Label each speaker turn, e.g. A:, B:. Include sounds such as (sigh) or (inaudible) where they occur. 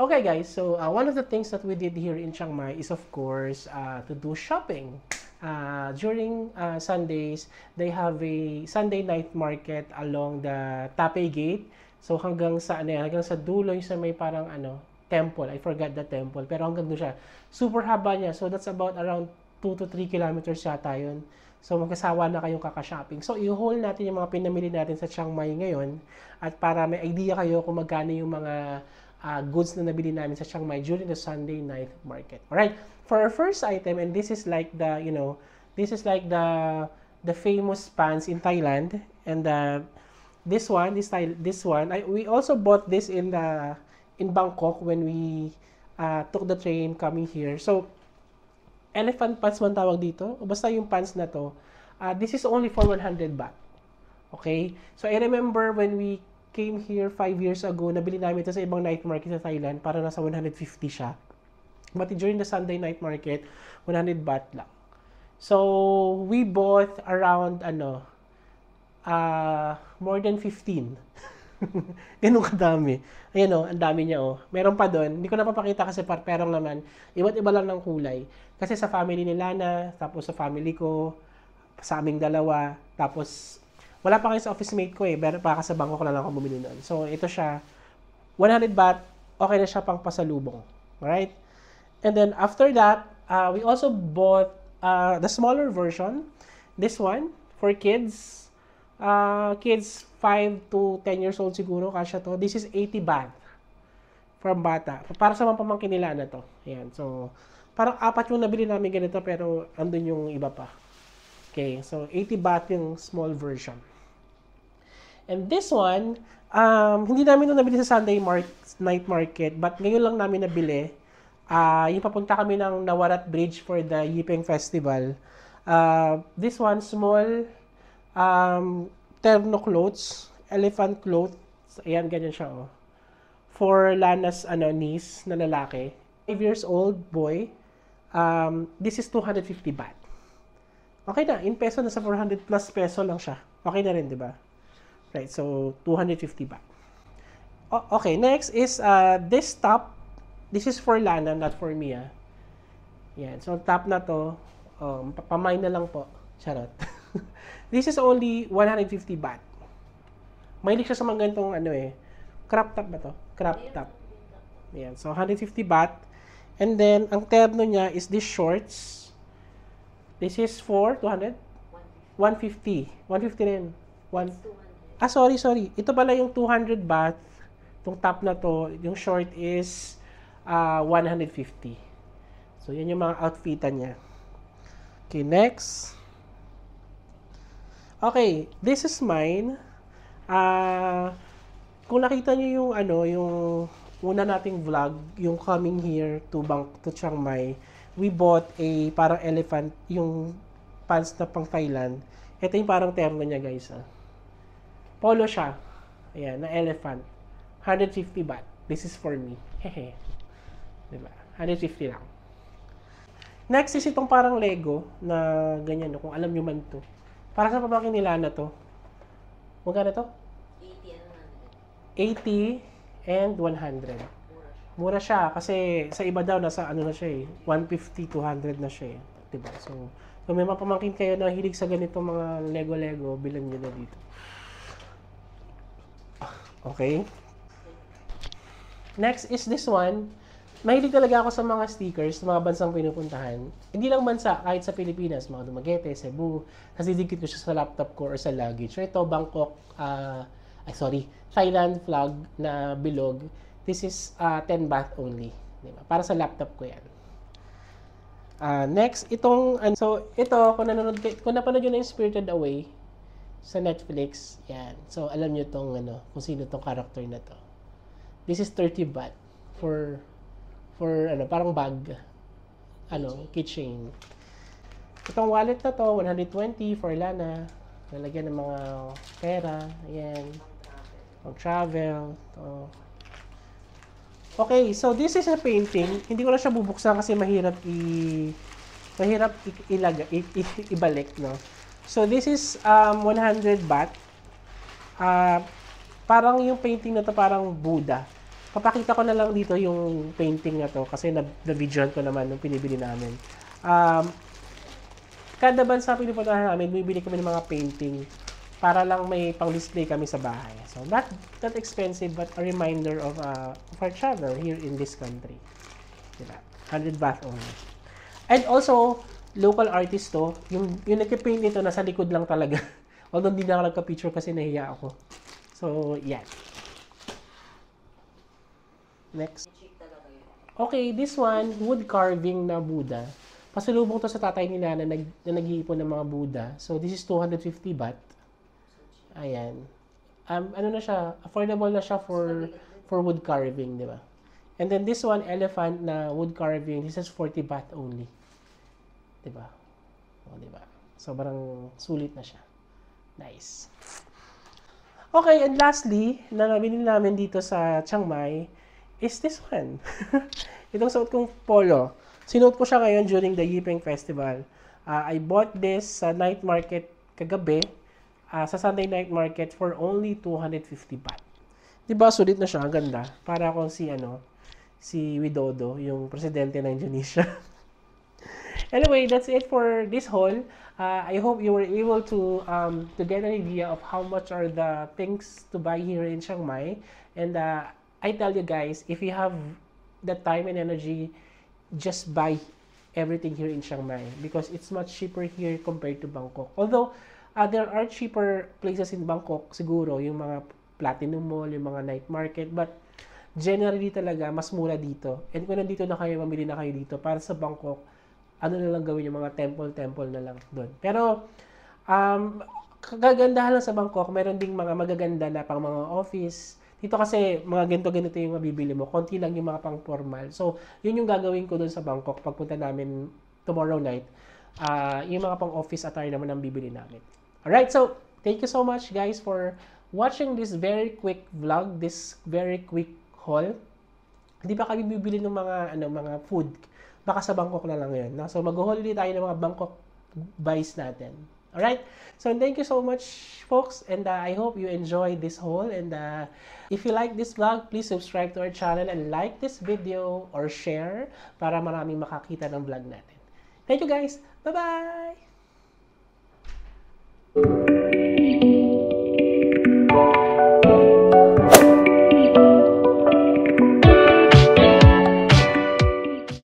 A: Okay guys, so uh, one of the things that we did here in Chiang Mai is of course uh, to do shopping. Uh, during uh, Sundays, they have a Sunday night market along the Tape Gate. So hanggang sa ano hanggang sa dulo yung sa may parang ano, temple. I forgot the temple, pero hanggang doon siya. Super haba niya. So that's about around 2 to 3 kilometers yata yun. So magkasawa na kayong kakashopping. So i-haul natin yung mga pinamili natin sa Chiang Mai ngayon at para may idea kayo kung magkano yung mga uh, goods na nabili namin sa Chiang Mai during the Sunday night market. All right. for our first item, and this is like the, you know, this is like the the famous pants in Thailand. And uh, this one, this this one, I, we also bought this in the in Bangkok when we uh, took the train coming here. So, elephant pants man tawag dito. O basta yung pants na to. Uh, this is only for 100 baht. Okay? So, I remember when we came here 5 years ago, nabili namin ito sa ibang night market sa Thailand para nasa 150 siya. But during the Sunday night market, 100 baht lang. So, we bought around, ano, uh, more than 15. (laughs) Ganun kadami. Ayan o, oh, ang dami niya o. Oh. Meron pa doon. Hindi ko napapakita kasi par perong naman. Iba't iba lang ng kulay. Kasi sa family ni Lana, tapos sa family ko, sa aming dalawa, tapos wala pa kayo sa office mate ko eh. Pero pa sa bangko ko na lang ako bumili noon. So, ito siya. 100 baht, okay na siya pang pasalubong. Alright? And then, after that, uh, we also bought uh, the smaller version. This one, for kids. Uh, kids 5 to 10 years old siguro, kasya to. This is 80 baht from bata. Para sa mga pamangkin nila na to. Ayan. So, parang apat yung nabili namin ganito pero andun yung iba pa. Okay, so 80 baht yung small version. And this one, um, hindi namin ito nabili sa Sunday mar- night market, but ngayon lang namin nabili. Uh, yung papunta kami ng Nawarat Bridge for the Yipeng Festival. Uh, this one, small um, terno clothes, elephant clothes. Ayan, ganyan siya, oh. For Lana's ano, niece na lalaki. 5 years old boy. Um, this is 250 baht. Okay na, in peso, nasa 400 plus peso lang siya. Okay na rin, di ba? Right, so 250 baht. O okay, next is uh, this top. This is for Lana, not for me. Ah. Yan, so top na to, um, pamay na lang po. Charot. (laughs) this is only 150 baht. Mahilig siya sa mga ganitong ano eh. Crop top ba to? Crop top. Yan, so 150 baht. And then, ang terno niya is this shorts. This is for 200? 150. 150 rin. 1, Ah, sorry, sorry. Ito pala yung 200 baht. Itong top na to, yung short is uh, ah, 150. So, yan yung mga outfitan niya. Okay, next. Okay, this is mine. Uh, kung nakita niyo yung ano, yung una nating vlog, yung coming here to Bang to Chiang Mai, we bought a parang elephant, yung pants na pang Thailand. Ito yung parang terno niya, guys. Ah. Polo siya. Ayan, na elephant. 150 baht. This is for me. Hehe. diba? 150 lang. Next is itong parang Lego na ganyan, kung alam nyo man to. Para sa pamangkin nila na to. Magkano to? 80 and 100. Mura siya kasi sa iba daw nasa ano na siya eh, 150 200 na siya eh, 'di ba? So, kung may mapamangkin kayo na hilig sa ganito mga Lego Lego, bilan niyo na dito. Okay? Next is this one. Mahilig talaga ako sa mga stickers, sa mga bansang pinupuntahan. Hindi lang bansa, kahit sa Pilipinas, mga Dumaguete, Cebu. Nasidikit ko siya sa laptop ko or sa luggage. Or ito, Bangkok, uh, ay sorry, Thailand flag na bilog. This is uh, ah, 10 baht only. Diba? Para sa laptop ko yan. Uh, next, itong, so ito, kung nanonood, kung napanood yun na yung Spirited Away, sa Netflix. Yan. So, alam nyo tong ano, kung sino tong character na to. This is 30 baht for for ano, parang bag. Ano, keychain. Itong wallet na to, 120 for Lana. Nalagyan ng mga pera. yan. Pang travel. To. Okay, so this is a painting. Hindi ko na siya bubuksan kasi mahirap i mahirap ilaga, i, i, ibalik, no? So, this is um, 100 baht. Uh, parang yung painting na to parang Buddha. Papakita ko na lang dito yung painting na to kasi na-videoan na ko naman nung pinibili namin. Um, kada bansa pinupuntahan namin, bibili kami ng mga painting para lang may pang-display kami sa bahay. So, not that expensive but a reminder of, uh, of our travel here in this country. Diba? 100 baht only. And also, local artist to. Yung, yung nagka-paint nito, nasa likod lang talaga. (laughs) Although hindi na ako picture kasi nahiya ako. So, yeah. Next. Okay, this one, wood carving na Buddha. Pasalubong to sa tatay ni na, nag, na nag-iipon ng mga Buddha. So, this is 250 baht. Ayan. Um, ano na siya, affordable na siya for for wood carving, di ba? And then this one, elephant na wood carving, this is 40 baht only. 'Di ba? O, 'di ba? Sobrang sulit na siya. Nice. Okay, and lastly, na nabili namin dito sa Chiang Mai is this one. (laughs) Itong suot kong polo. Sinuot ko siya ngayon during the Yipeng Festival. Uh, I bought this sa night market kagabi, uh, sa Sunday night market for only 250 baht. Diba, sulit na siya, ang ganda. Para kung si, ano, si Widodo, yung presidente ng Indonesia. (laughs) anyway, that's it for this haul. Uh, I hope you were able to um, to get an idea of how much are the things to buy here in Chiang Mai. And uh, I tell you guys, if you have the time and energy, just buy everything here in Chiang Mai because it's much cheaper here compared to Bangkok. Although, uh, there are cheaper places in Bangkok siguro, yung mga Platinum Mall, yung mga night market, but generally talaga, mas mura dito. And kung nandito na kayo, mamili na kayo dito para sa Bangkok, ano na lang gawin yung mga temple-temple na lang doon. Pero, um, kagandahan lang sa Bangkok, meron ding mga magaganda na pang mga office. Dito kasi, mga ganito-ganito yung mabibili mo. Konti lang yung mga pang formal. So, yun yung gagawin ko doon sa Bangkok pagpunta namin tomorrow night. Uh, yung mga pang office attire naman ang bibili namin. Alright, so, thank you so much guys for watching this very quick vlog, this very quick haul. Hindi pa kami bibili ng mga ano mga food baka sa Bangkok na lang yun. So, mag-holiday tayo ng mga Bangkok buys natin. Alright? So, thank you so much, folks. And uh, I hope you enjoyed this haul. And uh, if you like this vlog, please subscribe to our channel and like this video or share para maraming makakita ng vlog natin. Thank you, guys. Bye-bye!